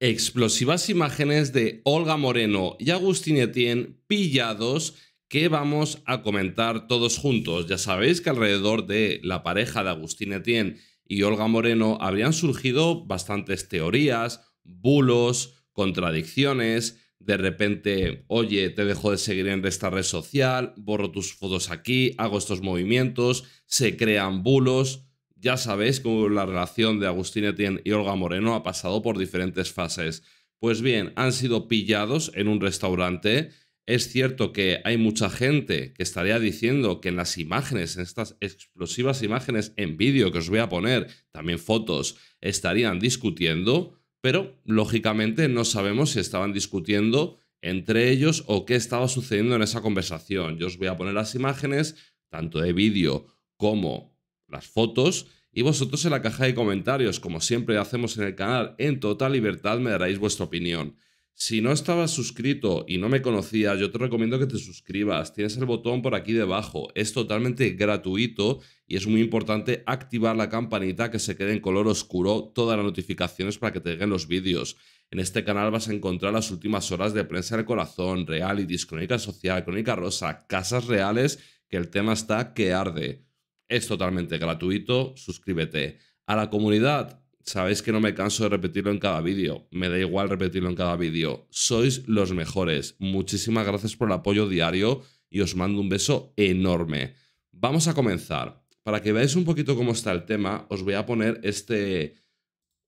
explosivas imágenes de Olga Moreno y Agustín Etienne pillados que vamos a comentar todos juntos. Ya sabéis que alrededor de la pareja de Agustín Etienne y Olga Moreno habrían surgido bastantes teorías, bulos, contradicciones. De repente, oye, te dejo de seguir en esta red social, borro tus fotos aquí, hago estos movimientos, se crean bulos. Ya sabéis cómo la relación de Agustín Etienne y Olga Moreno ha pasado por diferentes fases. Pues bien, han sido pillados en un restaurante. Es cierto que hay mucha gente que estaría diciendo que en las imágenes, en estas explosivas imágenes en vídeo que os voy a poner, también fotos, estarían discutiendo, pero lógicamente no sabemos si estaban discutiendo entre ellos o qué estaba sucediendo en esa conversación. Yo os voy a poner las imágenes, tanto de vídeo como las fotos y vosotros en la caja de comentarios, como siempre hacemos en el canal, en total libertad me daréis vuestra opinión. Si no estabas suscrito y no me conocías, yo te recomiendo que te suscribas. Tienes el botón por aquí debajo. Es totalmente gratuito y es muy importante activar la campanita que se quede en color oscuro todas las notificaciones para que te lleguen los vídeos. En este canal vas a encontrar las últimas horas de Prensa del Corazón, Realities, Crónica Social, Crónica Rosa, Casas Reales, que el tema está que arde es totalmente gratuito, suscríbete. A la comunidad, sabéis que no me canso de repetirlo en cada vídeo, me da igual repetirlo en cada vídeo, sois los mejores. Muchísimas gracias por el apoyo diario y os mando un beso enorme. Vamos a comenzar. Para que veáis un poquito cómo está el tema, os voy a poner este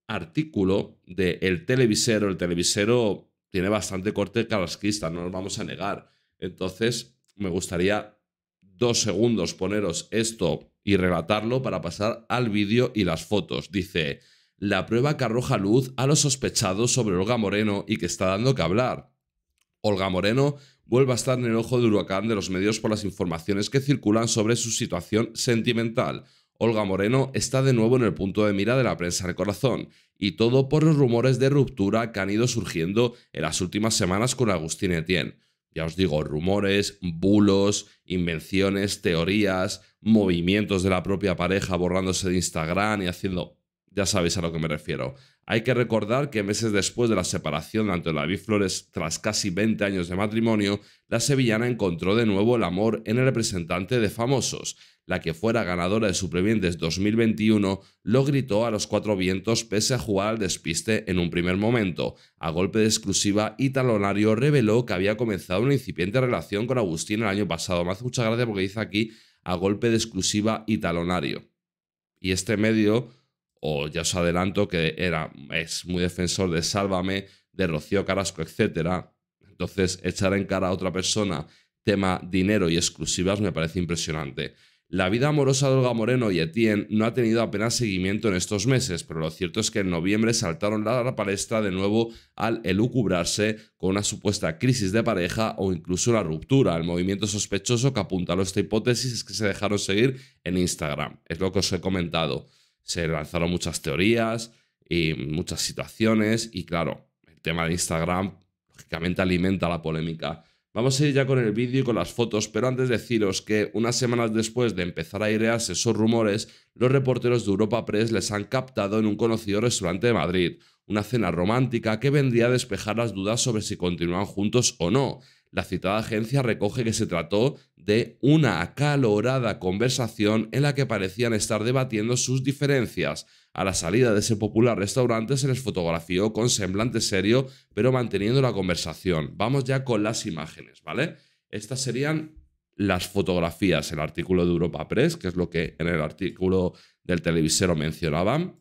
artículo de El Televisero. El Televisero tiene bastante corte carasquista, no nos vamos a negar. Entonces, me gustaría dos segundos poneros esto y relatarlo para pasar al vídeo y las fotos. Dice, la prueba que arroja luz a los sospechados sobre Olga Moreno y que está dando que hablar. Olga Moreno vuelve a estar en el ojo de huracán de los medios por las informaciones que circulan sobre su situación sentimental. Olga Moreno está de nuevo en el punto de mira de la prensa de corazón, y todo por los rumores de ruptura que han ido surgiendo en las últimas semanas con Agustín Etienne. Ya os digo, rumores, bulos, invenciones, teorías, movimientos de la propia pareja borrándose de Instagram y haciendo ya sabéis a lo que me refiero. Hay que recordar que meses después de la separación de Antonio David Flores, tras casi 20 años de matrimonio, la sevillana encontró de nuevo el amor en el representante de famosos. La que fuera ganadora de Supervivientes 2021 lo gritó a los cuatro vientos pese a jugar al despiste en un primer momento. A golpe de exclusiva y talonario reveló que había comenzado una incipiente relación con Agustín el año pasado. más hace mucha gracia porque dice aquí a golpe de exclusiva y talonario. Y este medio o ya os adelanto que era, es muy defensor de Sálvame, de Rocío Carasco, etc. Entonces, echar en cara a otra persona tema dinero y exclusivas me parece impresionante. La vida amorosa de Olga Moreno y Etienne no ha tenido apenas seguimiento en estos meses, pero lo cierto es que en noviembre saltaron a la palestra de nuevo al elucubrarse con una supuesta crisis de pareja o incluso una ruptura. El movimiento sospechoso que a esta hipótesis es que se dejaron seguir en Instagram. Es lo que os he comentado se lanzaron muchas teorías y muchas situaciones y claro, el tema de Instagram lógicamente alimenta la polémica. Vamos a ir ya con el vídeo y con las fotos, pero antes deciros que unas semanas después de empezar a airearse esos rumores, los reporteros de Europa Press les han captado en un conocido restaurante de Madrid, una cena romántica que vendría a despejar las dudas sobre si continúan juntos o no. La citada agencia recoge que se trató de una acalorada conversación en la que parecían estar debatiendo sus diferencias. A la salida de ese popular restaurante se les fotografió con semblante serio, pero manteniendo la conversación. Vamos ya con las imágenes, ¿vale? Estas serían las fotografías, el artículo de Europa Press, que es lo que en el artículo del televisero mencionaban.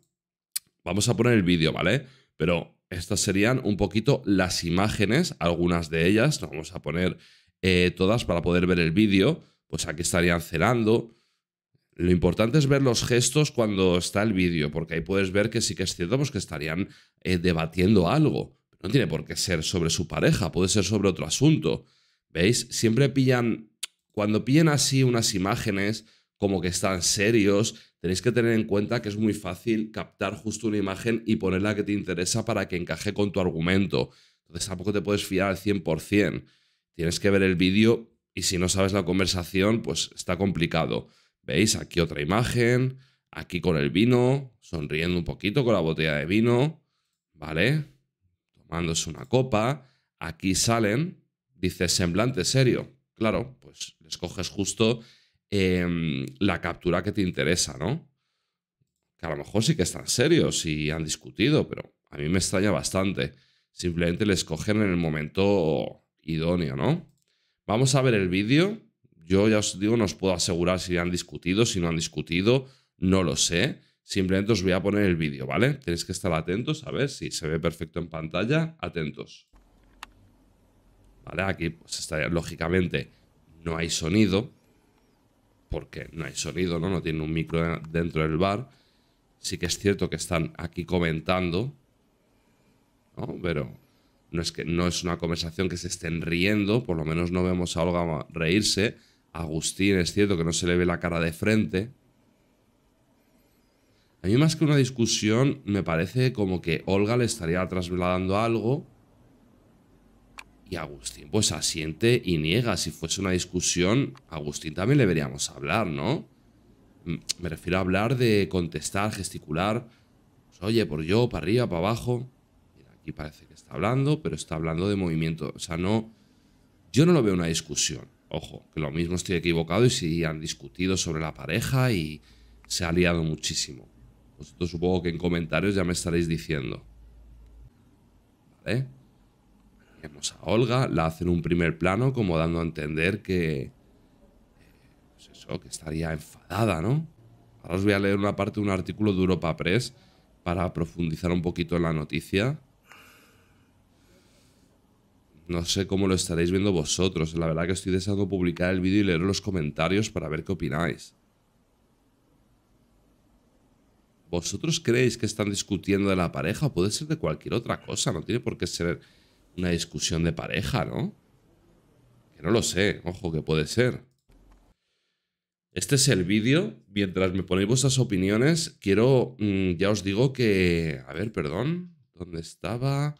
Vamos a poner el vídeo, ¿vale? Pero estas serían un poquito las imágenes, algunas de ellas, vamos a poner eh, todas para poder ver el vídeo, pues aquí estarían cerrando Lo importante es ver los gestos cuando está el vídeo, porque ahí puedes ver que sí que es cierto pues, que estarían eh, debatiendo algo. No tiene por qué ser sobre su pareja, puede ser sobre otro asunto. ¿Veis? Siempre pillan, cuando pillan así unas imágenes como que están serios, tenéis que tener en cuenta que es muy fácil captar justo una imagen y ponerla que te interesa para que encaje con tu argumento. Entonces tampoco te puedes fiar al 100% tienes que ver el vídeo y si no sabes la conversación, pues está complicado. ¿Veis? Aquí otra imagen, aquí con el vino, sonriendo un poquito con la botella de vino, ¿vale? Tomándose una copa. Aquí salen, dice semblante serio. Claro, pues les coges justo em, la captura que te interesa, ¿no? Que a lo mejor sí que están serios y han discutido, pero a mí me extraña bastante. Simplemente les cogen en el momento idóneo, ¿no? Vamos a ver el vídeo. Yo ya os digo, no os puedo asegurar si han discutido, si no han discutido, no lo sé. Simplemente os voy a poner el vídeo, ¿vale? Tenéis que estar atentos, a ver si se ve perfecto en pantalla, atentos. ¿Vale? Aquí, pues, está, lógicamente, no hay sonido, porque no hay sonido, ¿no? No tiene un micro dentro del bar. Sí que es cierto que están aquí comentando, ¿no? Pero no es, que, no es una conversación que se estén riendo, por lo menos no vemos a Olga reírse. Agustín es cierto que no se le ve la cara de frente. A mí más que una discusión me parece como que Olga le estaría trasladando algo y Agustín pues asiente y niega. Si fuese una discusión, Agustín también le veríamos hablar, ¿no? Mm, me refiero a hablar de contestar, gesticular. Pues, oye, por yo, para arriba, para abajo aquí parece que está hablando, pero está hablando de movimiento. O sea, no. Yo no lo veo una discusión. Ojo, que lo mismo estoy equivocado y si han discutido sobre la pareja y se ha liado muchísimo. Vosotros supongo que en comentarios ya me estaréis diciendo. ¿Vale? Vemos a Olga, la hacen un primer plano como dando a entender que. Pues eso, que estaría enfadada, ¿no? Ahora os voy a leer una parte de un artículo de Europa Press para profundizar un poquito en la noticia. No sé cómo lo estaréis viendo vosotros. La verdad que estoy deseando publicar el vídeo y leer los comentarios para ver qué opináis. ¿Vosotros creéis que están discutiendo de la pareja? puede ser de cualquier otra cosa. No tiene por qué ser una discusión de pareja, ¿no? Que no lo sé. Ojo, que puede ser. Este es el vídeo. Mientras me ponéis vuestras opiniones, quiero... Mm, ya os digo que... A ver, perdón. ¿Dónde estaba?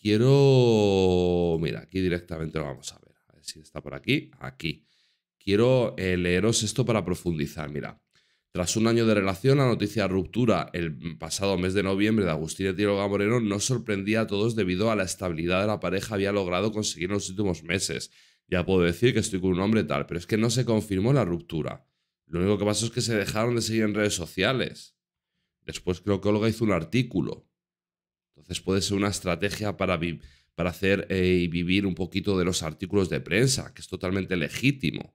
Quiero, mira, aquí directamente lo vamos a ver. A ver si está por aquí. Aquí. Quiero eh, leeros esto para profundizar. Mira, tras un año de relación, la noticia de ruptura el pasado mes de noviembre de Agustín Etíloga Moreno no sorprendía a todos debido a la estabilidad de la pareja había logrado conseguir en los últimos meses. Ya puedo decir que estoy con un hombre tal, pero es que no se confirmó la ruptura. Lo único que pasó es que se dejaron de seguir en redes sociales. Después creo que Olga hizo un artículo entonces puede ser una estrategia para, para hacer eh, y vivir un poquito de los artículos de prensa, que es totalmente legítimo.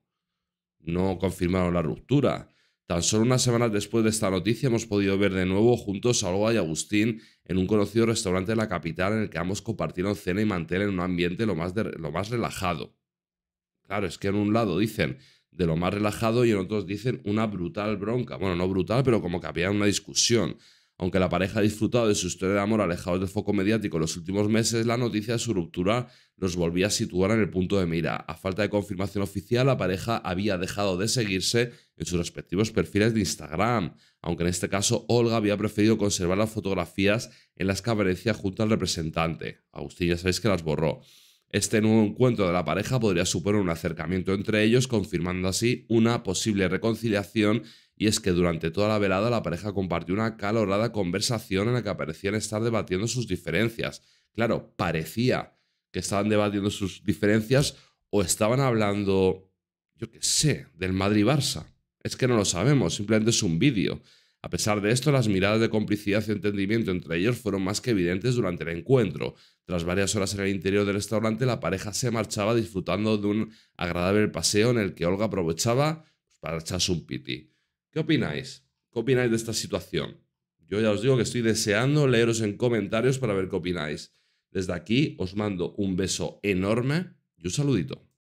No confirmaron la ruptura. Tan solo unas semanas después de esta noticia hemos podido ver de nuevo juntos a Olga y Agustín en un conocido restaurante de la capital en el que ambos compartieron cena y mantel en un ambiente lo más, lo más relajado. Claro, es que en un lado dicen de lo más relajado y en otros dicen una brutal bronca. Bueno, no brutal, pero como que había una discusión. Aunque la pareja ha disfrutado de su historia de amor alejado del foco mediático en los últimos meses, la noticia de su ruptura los volvía a situar en el punto de mira. A falta de confirmación oficial, la pareja había dejado de seguirse en sus respectivos perfiles de Instagram, aunque en este caso Olga había preferido conservar las fotografías en las que aparecía junto al representante. Agustín ya sabéis que las borró. Este nuevo encuentro de la pareja podría suponer un acercamiento entre ellos, confirmando así una posible reconciliación y es que durante toda la velada la pareja compartió una calorada conversación en la que parecían estar debatiendo sus diferencias. Claro, parecía que estaban debatiendo sus diferencias o estaban hablando, yo qué sé, del Madrid-Barça. Es que no lo sabemos, simplemente es un vídeo. A pesar de esto, las miradas de complicidad y entendimiento entre ellos fueron más que evidentes durante el encuentro. Tras varias horas en el interior del restaurante, la pareja se marchaba disfrutando de un agradable paseo en el que Olga aprovechaba pues, para echarse un piti. ¿Qué opináis? ¿Qué opináis de esta situación? Yo ya os digo que estoy deseando leeros en comentarios para ver qué opináis. Desde aquí os mando un beso enorme y un saludito.